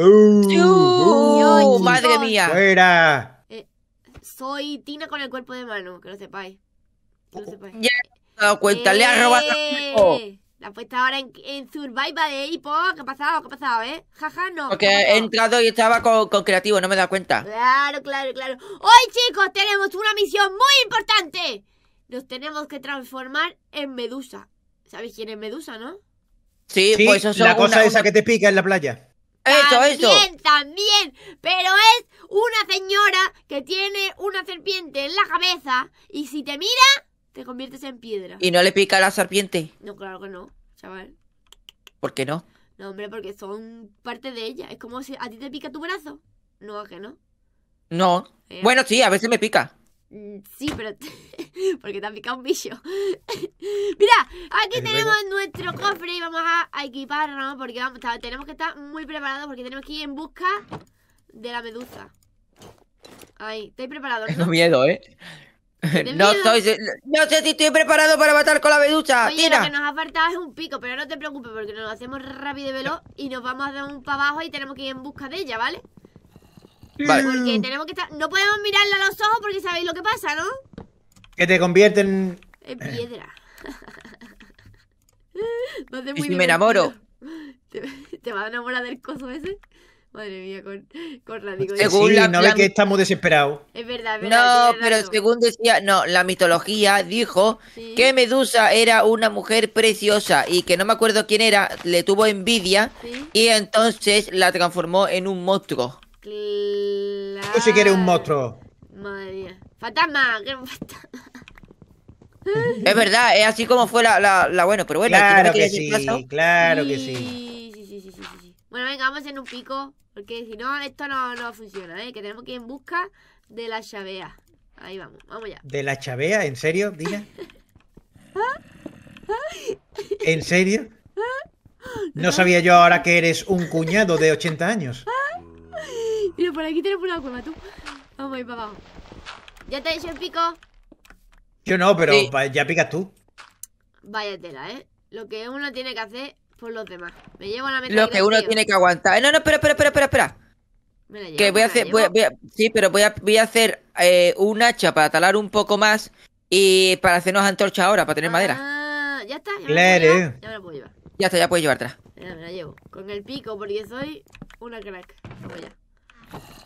¡Uh! madre mía! ¡Fuera! Eh, soy Tina con el cuerpo de mano, que lo sepáis. Que oh. he dado cuenta, le ha eh, robado La puesta ahora en, en Survival de Hipo. ¿Qué ha pasado? ¿Qué ha pasado, eh? Jaja, no. Porque he entrado y estaba con, creativo, no me he dado cuenta. Claro, claro, claro. Hoy, chicos, tenemos una misión muy importante. Nos tenemos que transformar en Medusa. ¿Sabéis quién es Medusa, no? Sí, pues eso es la cosa esa que te pica en la playa. Eso, También, también. Pero es una señora que tiene una serpiente en la cabeza y si te mira, te conviertes en piedra. ¿Y no le pica la serpiente? No, claro que no, chaval. ¿Por qué no? No, hombre, porque son parte de ella. Es como si a ti te pica tu brazo. No, ¿a que no? No. Eh, bueno, sí, a veces me pica. Mm, sí, pero. porque te ha picado un bicho. Mira, aquí tenemos nuestro cofre y vamos a, equiparnos porque tenemos que estar muy preparados porque tenemos que ir en busca de la medusa. Ahí, estoy preparado. Tengo miedo, ¿eh? No, estoy, no sé si estoy preparado para matar con la medusa. mira lo que nos ha faltado es un pico, pero no te preocupes porque nos lo hacemos rápido y veloz y nos vamos a dar un para abajo y tenemos que ir en busca de ella, ¿vale? vale porque tenemos que estar... No podemos mirarla a los ojos porque sabéis lo que pasa, ¿no? Que te convierten... En eh. piedra. ¿Y me enamoro? ¿Te, vas a enamorar del coso ese? Madre mía, con, con Radico. Pues según sí, no es ve que estamos desesperados. Es verdad, es verdad. No, pero según decía, no, la mitología dijo que Medusa era una mujer preciosa y que no me acuerdo quién era, le tuvo envidia y entonces la transformó en un monstruo. Claro. si quiere un monstruo. Madre mía. Fantasma, que Es verdad, es así como fue la, la, bueno, pero bueno. Claro que, sí, claro que sí. Sí, sí, sí, sí, Bueno, venga, vamos en un pico, porque si no, esto no, no funciona, ¿eh? Que tenemos que ir en busca de la chavea. Ahí vamos, vamos ya. ¿De la chavea? ¿En serio, Dina? ¿En serio? No sabía yo ahora que eres un cuñado de 80 años. Mira, por aquí tenemos una cueva, tú. Vamos a ir para abajo. ¿Ya te he hecho el pico? Yo no, pero ya picas tú. Vaya tela, ¿eh? Lo que uno tiene que hacer por los demás. Me llevo la Lo que uno tiene que aguantar. Eh, no, no, espera, espera, espera, espera. Me la llevo, que voy a hacer, sí, pero voy a, voy a hacer eh, un hacha para talar un poco más y para hacernos antorcha ahora, para tener madera. Ah, ya está, ya me, la puedo llevar, ya me la puedo llevar. Ya está, ya puedes llevártela. Ya me la llevo. Con el pico, porque soy una crack. ya.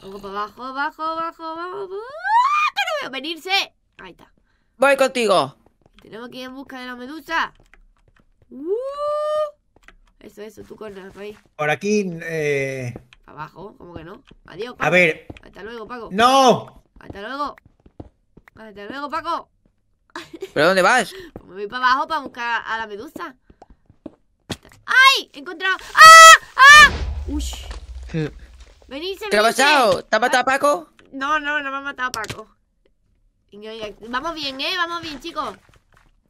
Pongo para abajo, abajo, abajo, ¡Que no veo venirse! Ahí está. Voy contigo. Tenemos que ir en busca de la medusa. ¡Uh! Eso, eso, tú con ahí. Por aquí, eh... Abajo, como que no? Adiós, Paco. A ver. Hasta luego, Paco. ¡No! Hasta luego. Hasta luego, Paco. ¿Pero dónde vas? Pues me voy para abajo para buscar a la medusa. ¡Ay! He encontrado. ¡Ah! ¡Ah! ¡Uy! ¿Qué ha pasado? ¿Te ha matado ah, Paco? No, no, no me ha matado Paco. Vamos bien, ¿eh? Vamos bien, chicos.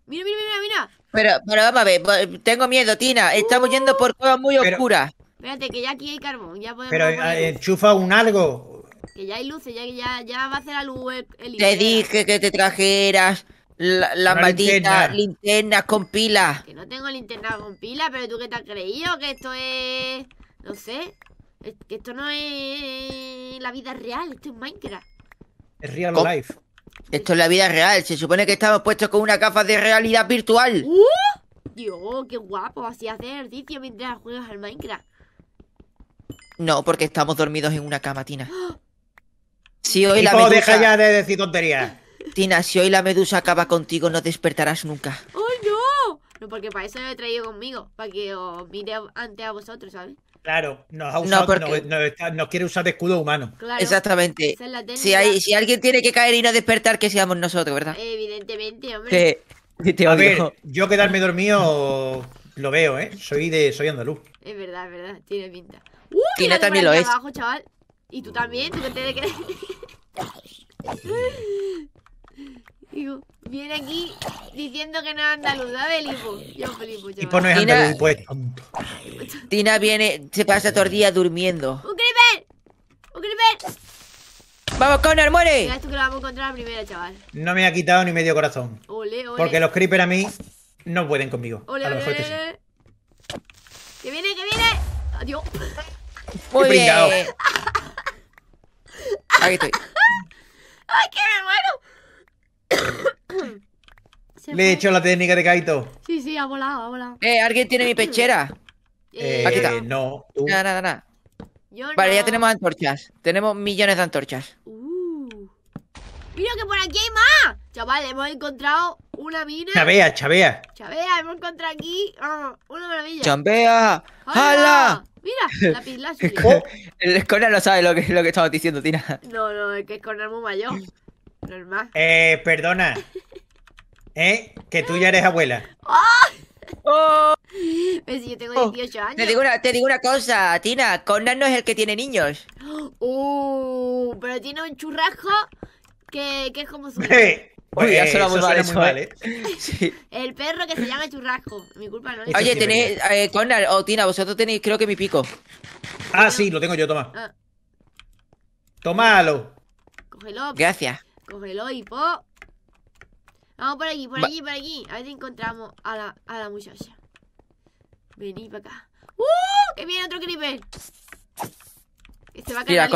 Mira, mira, mira, mira. Pero, pero vamos a ver, tengo miedo, Tina. Estamos uh. yendo por cosas muy oscuras. Espérate, que ya aquí hay carbón. Ya podemos pero eh, enchufa un algo. Que ya hay luces, ya, ya, ya va a hacer la luz el, Te dije que te trajeras las malditas linternas con pilas. Que no tengo linterna con pilas, pero tú qué te has creído que esto es... No sé. Esto no es la vida real, esto es Minecraft. Es real life. Esto es la vida real. Se supone que estamos puestos con una capa de realidad virtual. ¡Uh! Dios, qué guapo. Así hacer ejercicio mientras juegas al Minecraft. No, porque estamos dormidos en una cama, Tina. ¡Ah! Si hoy la medusa... deja ya de decir tonterías. Tina, si hoy la medusa acaba contigo, no despertarás nunca. ¡Ay, no! No, porque para eso lo he traído conmigo. Para que os mire ante a vosotros, ¿sabes? Claro, nos, ha usado, no, porque... nos, quiere usar de escudo humano. Exactamente. si, hay, si alguien tiene que caer y no despertar, que seamos nosotros, ¿verdad? Evidentemente, hombre. Te, a ver, yo quedarme dormido lo veo, ¿eh? Soy de soy andaluz. Es verdad, es verdad, tiene pinta. ¡Uh! también lo es. Abajo, chaval. Y tú también, tú que te de Digo, Viene aquí diciendo que no es andaluz, ¿sabes, Lipo? Yo flipo, no es Tina... andaluz, pues Tina viene, se pasa todo el día durmiendo. ¡Un creeper! ¡Un creeper! ¡Vamos, Connor, muere! Mira, esto que lo vamos a encontrar primera, chaval. No me ha quitado ni medio corazón. Ole, ole. Porque los creeper a mí no pueden conmigo. Ole, ole, Que, viene, que viene! ¡Adiós! Muy bien. Aquí estoy. ¡Ay, qué me le he hecho la técnica de Kaito. Sí, sí, ha volado, ha volado. Eh, ¿alguien tiene mi pechera? Eh, eh No. Nada, nada, nada. vale, ya tenemos antorchas. Tenemos millones de antorchas. Uh. Mira que por aquí hay más. Chaval, hemos encontrado una mina. ¡Chabea, chavea. Chavea, hemos encontrado aquí ah, una maravilla. Chambea. ¡Hala! Mira, la pisla. el Conan no sabe lo que, lo que estamos diciendo, Tina. No, no, es que el es muy mayor. Normal. Eh, perdona. ¿Eh? Que tú ya eres abuela. ¡Ah! ¡Oh! si yo tengo 18 años. Te digo, una, cosa, Tina. Conan no es el que tiene niños. Uh, pero tiene un churrasco que, es como su. Eh, Oye, ya eh, se muy mal, muy ¿eh? mal ¿eh? El perro que se llama Churrasco. Mi culpa no es. Oye, tenéis. Eh, o Tina, vosotros tenéis, creo que mi pico. Ah, sí, lo tengo yo, toma. Ah. Tómalo. Cógelo. Gracias. Cógelo, hipo. Vamos por aquí, por allí, aquí, por aquí. A ver si encontramos a la, a la muchacha. Vení para acá. ¡Uh! ¡Que viene otro creeper! Este va a Mira, eh.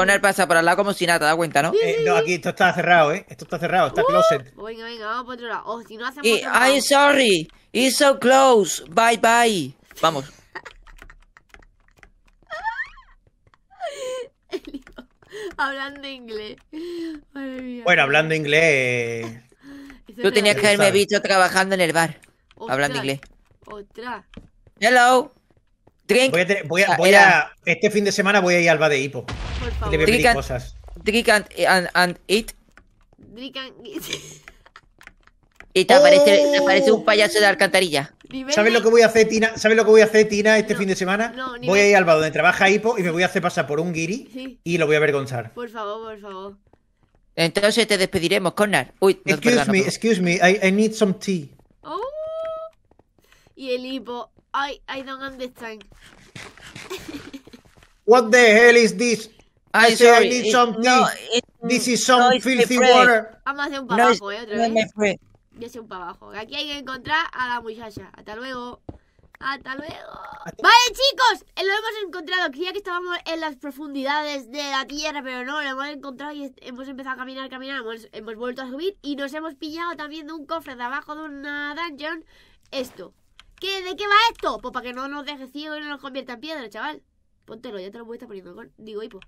con el, pasa por al lado como si nada, te das cuenta, ¿no? Eh, no, aquí esto está cerrado, ¿eh? Esto está cerrado, está uh. closet. Venga, venga, vamos por otro lado. Oh, si no hacemos. I'm sorry, it's so close. Bye, bye. Vamos. hablando inglés. Bueno, hablando inglés. Tú tenías que haberme visto trabajando en el bar. hablando inglés. Otra. Hello. Drink. Voy ah, a, este fin de semana voy a ir al bar de Hippo Por favor. drink and, and eat. Drink and eat. Y te aparece, te oh. aparece un payaso de alcantarilla. ¿Sabes lo que voy a hacer, Tina? ¿Sabes lo que voy a hacer, Tina, este fin de semana? voy a ir al bar donde trabaja Hipo y me voy a hacer pasar por un guiri y lo voy a avergonzar. Por favor, por favor. Entonces te despediremos, Connor. Uy, no, excuse me, excuse me, I, need some tea. Oh. Y el hipo, I, I don't understand. What the hell is this? I, said I need some tea. this is some filthy water. Vamos a hacer un papapo, eh, otra vez se un para abajo. Aquí hay que encontrar a la muchacha. Hasta luego. Hasta luego. Vale, chicos, eh, lo hemos encontrado. Creía que estábamos en las profundidades de la tierra, pero no, lo hemos encontrado y hemos empezado a caminar, caminar. Hemos, vuelto a subir y nos hemos pillado también de un cofre de abajo de una dungeon. Esto. ¿Qué, ¿De qué va esto? Pues para que no nos deje ciego y no nos convierta en piedra, chaval. Póntelo, ya te lo voy a estar poniendo. Digo, hipo.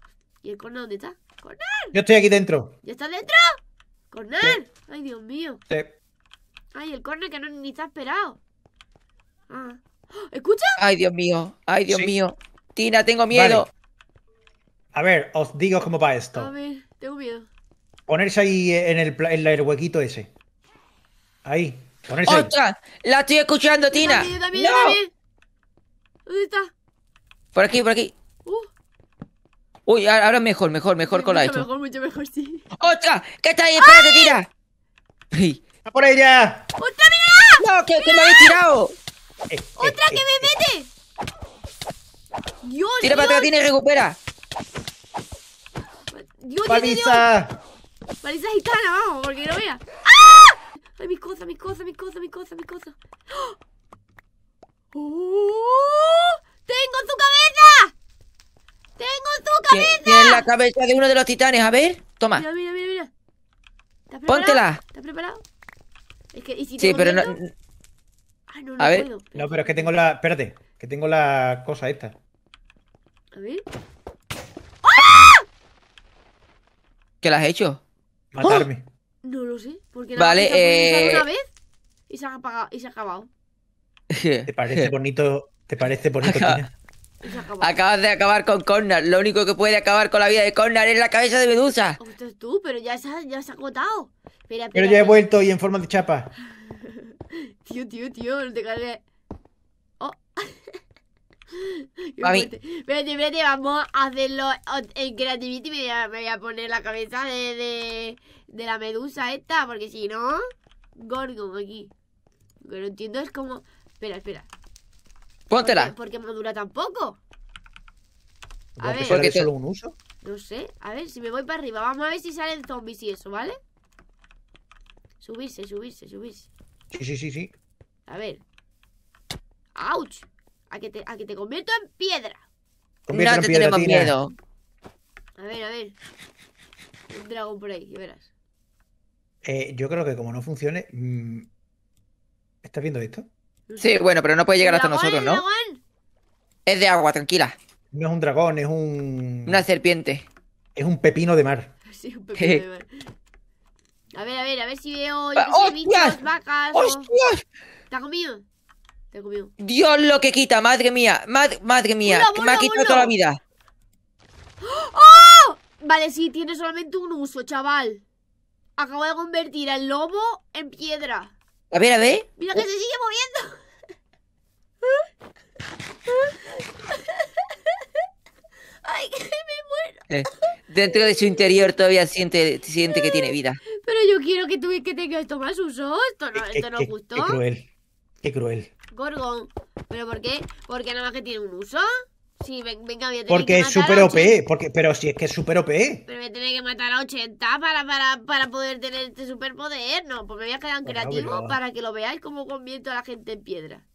¿Y el corner dónde está? ¡Corner! Yo estoy aquí dentro. ¿Ya estás dentro? ¡Corner! ¡Ay, Dios mío! Ay, el corner que no ni te ha esperado. Ah. ¡Oh! ¿Escucha? Ay, Dios mío. Ay, Dios mío. Tina, tengo miedo. A ver, os digo cómo va A ver, tengo miedo. Ponerse ahí eh, en el, en el huequito ese. Ahí. Ponerse ahí. ¡Ostras! ¡La estoy escuchando, Tina! ¡No! ¿Dónde está? Por aquí, por aquí. Uh. Uy, ahora mejor, mejor, mejor con la esto. mejor, mucho mejor, sí. ¡Ostras! ¿Qué está ahí? ¡Espérate, Tina! ¡A por ella! ¡Otra, mira! ¡No, que, me habéis tirado! ¡Otra que me eh, eh, eh. mete! ¡Dios, Tira para atrás, tiene recupera. Dios, ¡Paliza! Dios, ¡Paliza gitana, vamos! Porque no vea. ¡Ah! ¡Ay, mis cosas, mis cosas, mis cosas, mi cosa, mi cosa! ¡Oh! ¡Tengo su cabeza! ¡Tengo su cabeza! Tiene la cabeza de uno de los titanes, a ver. Toma. Mira, mira, mira, mira. ¿Estás preparado? Póntela. ¿Estás preparado? Es que, si sí, pero no, Ah, no, a puedo. Ver. No, pero es que tengo la. Espérate, que tengo la cosa esta. A ver. ¡Ah! ¿Qué la has hecho? Matarme. ¡Ah! No lo sé, porque vale, eh... una vez y se ha apagado, y se ha acabado. ¿Te parece bonito? ¿Te parece bonito? Acabas de acabar con Connor. Lo único que puede acabar con la vida de Connor es la cabeza de Medusa. Ostras, tú, pero ya se ha, ya se ha agotado. Pero ya he vuelto y en forma de chapa. tío, tío, tío, No te cargué. Oh. Espérate, espérate, vamos a hacerlo en Creativity. Me voy a, me voy a poner la cabeza de, la medusa esta, porque si no, Gorgon aquí. Lo entiendo es como. Espera, espera. Póntela. ¿Por qué, madura tampoco? A ver. solo un uso? No sé. A ver, si me voy para arriba, vamos a ver si sale el zombies y eso, ¿vale? Subirse, subirse, subirse. Sí, sí, sí, sí. A ver. ¡Auch! A que te, te convierto en piedra. Convierto no te piedra, tenemos miedo. A ver, a ver. Un dragón por ahí, que verás. Eh, yo creo que como no funcione. Mm, ¿Estás viendo esto? Sí, bueno, pero no puede llegar hasta nosotros, ¿no? Es de agua, tranquila. No es un dragón, es un. Una serpiente. Es un pepino de mar. Sí, un pepino de mar. A ver, a ver, a ver si veo yo bichos, vacas. ¿Te ha comido? Te ha comido. Dios lo que quita, madre mía, madre, mía, me ha quitado toda la vida. ¡Oh! Vale, sí, tiene solamente un uso, chaval. Acabo de convertir al lobo en piedra. A ver, a ver. Mira que oh. se sigue moviendo. Ay, que me muero. Eh, dentro de su interior todavía siente, siente que tiene vida. Pero yo quiero que tuviste que tenga eh, esto más uso. Esto no, esto no gustó. Qué cruel. Qué cruel. Gorgon. ¿Pero por qué? Porque nada más que tiene un uso. Sí, venga, voy a tener porque que matar es super OP, porque, pero si es que es super OP. Pero voy a tener que matar a 80 para, para, poder tener este superpoder. No, porque me voy a quedar en creativo para que lo veáis como convierto a la gente en piedra.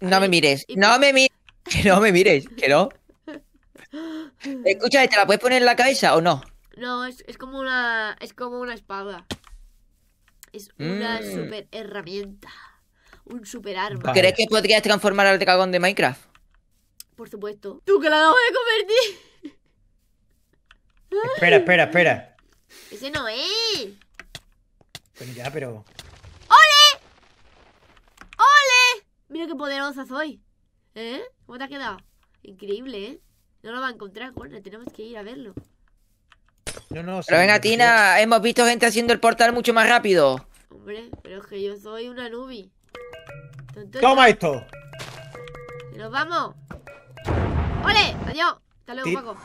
no me mires, no me mires, que no me mires, que no. Escúchame, ¿te la puedes poner en la cabeza o no? No, es, como una. Es como una espada. Es una mm. super herramienta. Un super arma. ¿Crees que podrías transformar al dragón de Minecraft? Por supuesto. ¡Tú que la vas a convertir! Espera, espera, espera. Ese no es. Pues ya, pero. ¡Ole! ¡Ole! Mira qué poderosa soy. ¿Eh? ¿Cómo te ha quedado? Increíble, ¿eh? No lo va a encontrar, Juan. Tenemos que ir a verlo. No, no, pero venga, Tina, hemos visto gente haciendo el portal mucho más rápido. Hombre, pero es que yo soy una nubi. ¡Toma esto! ¡Nos vamos! ¡Ole! ¡Adiós! Hasta luego, Paco.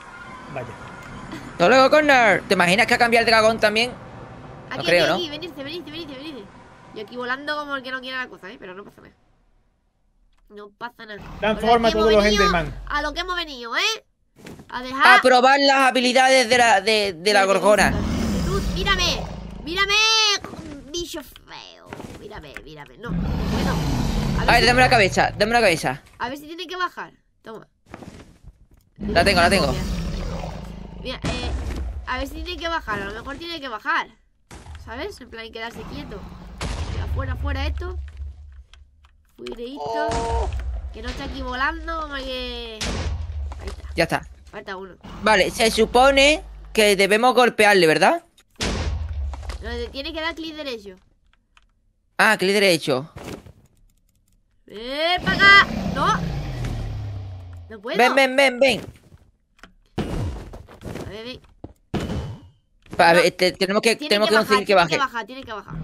Vaya. Hasta luego, Connor. ¿Te imaginas que ha cambiado el dragón también? Aquí, no creo, aquí, ¿no? venirse, Yo aquí volando como el que no quiera la cosa, ¿eh? Pero no pasa nada. No pasa nada. Dan forma todos los Enderman. A lo que hemos venido, ¿eh? A, probar las habilidades de la, de, gorgona. mírame, mírame, bicho feo. Mírame, mírame. No, bueno. A ver, a ver dame la cabeza, dame la cabeza. A ver si tiene que bajar. Toma. La tengo, la tengo. Mira, eh, a ver si tiene que bajar. A lo mejor tiene que bajar. ¿Sabes? En plan, quedarse quieto. Fuera, fuera esto. Cuidado esto. Oh. Que no esté aquí volando, Ya está. Falta uno. Vale, se supone que debemos golpearle, ¿verdad? tiene que dar clic derecho. Ah, clic derecho. ¡Eh, para acá! ¡No! ¡No puedo! Ven, ven, ven, ven. A ver, ven. ver, este, tenemos que, tenemos que, conseguir que baje. Tiene que bajar, tiene que bajar.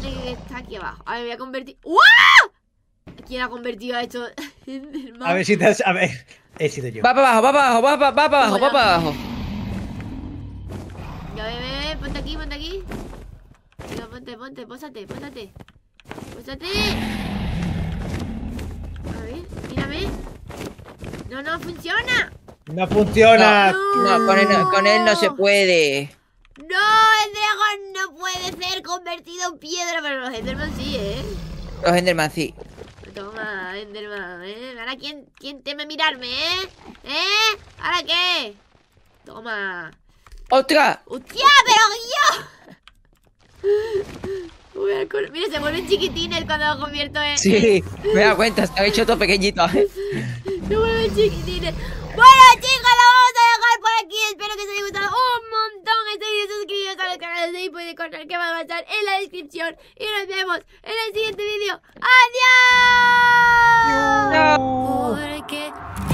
Tiene que estar aquí abajo. A ver, voy a convertir. ¡Uah! ¿Quién ha convertido a esto? A ver si te has... A ver, he sido yo. Va para abajo, va para abajo, va para, va para abajo, va para abajo. Ya ve, ve, ponte aquí, ponte aquí. ponte, ponte, pósate, pósate. Pósate. A ver, mírame. No, no funciona. No funciona. No, con, él, con, él, no se puede. No, el dragón no puede ser convertido en piedra, pero los Enderman sí, ¿eh? Los Enderman sí. Toma, Enderman, ¿eh? Ahora quién, quién teme mirarme, ¿eh? ¿Eh? ¿Ahora qué? Toma. ¡Otra! ¡Hostia, pero yo! Mira, se chiquitín el cuando lo convierto en... Sí, me da cuenta, Se ha hecho todo pequeñito. se vuelven chiquitines. Bueno, chicos, y Espero que os haya gustado un montón este video. Suscribiros al canal de podéis contar que va a estar en la descripción. Y nos vemos en el siguiente video. ¡Adiós!